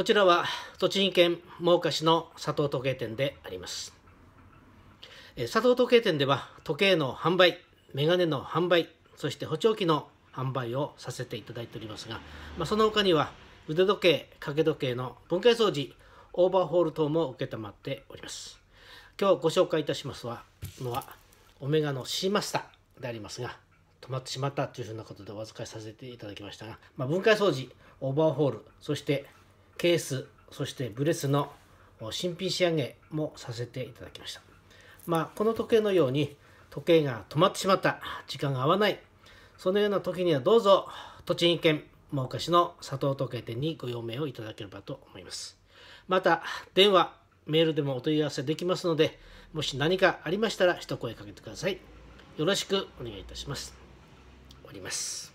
こちらは栃木県真岡市の佐藤時計店であります。佐藤時計店では時計の販売、メガネの販売、そして補聴器の販売をさせていただいておりますが、まあ、その他には腕時計、掛け時計の分解掃除、オーバーホール等も承っております。今日ご紹介いたしますのは、オメガのシーマスターでありますが、止まってしまったというふうなことでお預かりさせていただきましたが、まあ、分解掃除、オーバーホール、そしてケースそしてブレスの新品仕上げもさせていただきましたまあこの時計のように時計が止まってしまった時間が合わないそのような時にはどうぞ栃木県真岡市の佐藤時計店にご用命をいただければと思いますまた電話メールでもお問い合わせできますのでもし何かありましたら一声かけてくださいよろしくお願いいたしますおります